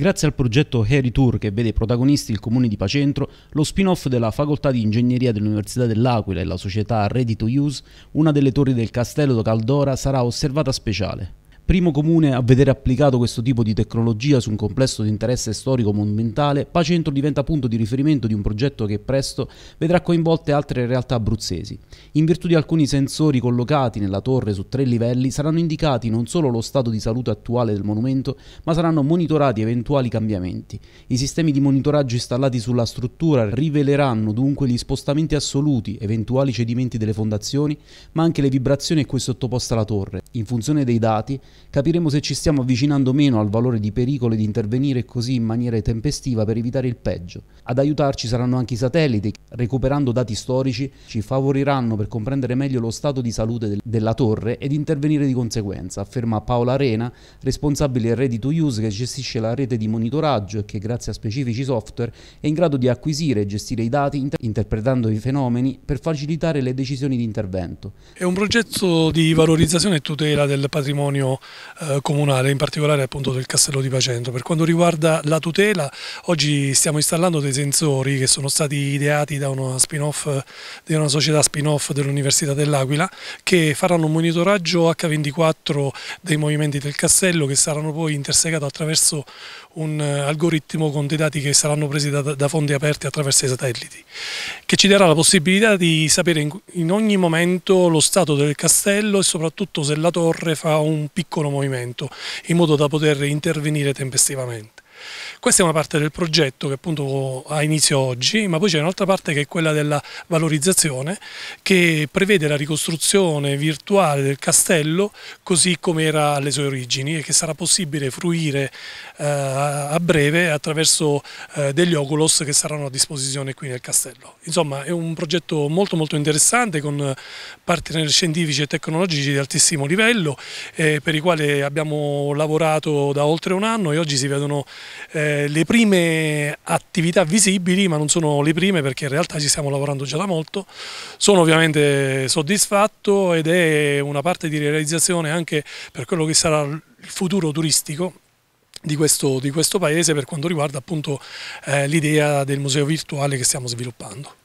Grazie al progetto Harry Tour che vede protagonisti il comune di Pacentro, lo spin-off della facoltà di ingegneria dell'Università dell'Aquila e la società Ready to Use, una delle torri del castello Caldora sarà osservata speciale primo comune a vedere applicato questo tipo di tecnologia su un complesso di interesse storico monumentale, Pacentro diventa punto di riferimento di un progetto che presto vedrà coinvolte altre realtà abruzzesi. In virtù di alcuni sensori collocati nella torre su tre livelli saranno indicati non solo lo stato di salute attuale del monumento, ma saranno monitorati eventuali cambiamenti. I sistemi di monitoraggio installati sulla struttura riveleranno dunque gli spostamenti assoluti, eventuali cedimenti delle fondazioni, ma anche le vibrazioni a cui è sottoposta la torre, in funzione dei dati capiremo se ci stiamo avvicinando meno al valore di pericolo ed intervenire così in maniera tempestiva per evitare il peggio. Ad aiutarci saranno anche i satelliti che, recuperando dati storici, ci favoriranno per comprendere meglio lo stato di salute del, della torre ed intervenire di conseguenza, afferma Paola Arena, responsabile Ready to Use che gestisce la rete di monitoraggio e che grazie a specifici software è in grado di acquisire e gestire i dati inter interpretando i fenomeni per facilitare le decisioni di intervento. È un progetto di valorizzazione e tutela del patrimonio eh, comunale, in particolare appunto del Castello di Pacento. Per quanto riguarda la tutela, oggi stiamo installando dei sensori che sono stati ideati da una, spin -off, di una società spin-off dell'Università dell'Aquila che faranno un monitoraggio H24 dei movimenti del castello che saranno poi intersecati attraverso un eh, algoritmo con dei dati che saranno presi da, da fonti aperte attraverso i satelliti, che ci darà la possibilità di sapere in, in ogni momento lo stato del castello e soprattutto se la torre fa un piccolo piccolo movimento in modo da poter intervenire tempestivamente. Questa è una parte del progetto che appunto ha inizio oggi, ma poi c'è un'altra parte che è quella della valorizzazione che prevede la ricostruzione virtuale del castello così come era alle sue origini e che sarà possibile fruire eh, a breve attraverso eh, degli oculos che saranno a disposizione qui nel castello. Insomma è un progetto molto molto interessante con partner scientifici e tecnologici di altissimo livello eh, per i quali abbiamo lavorato da oltre un anno e oggi si vedono eh, le prime attività visibili, ma non sono le prime perché in realtà ci stiamo lavorando già da molto, sono ovviamente soddisfatto ed è una parte di realizzazione anche per quello che sarà il futuro turistico di questo, di questo paese per quanto riguarda appunto eh, l'idea del museo virtuale che stiamo sviluppando.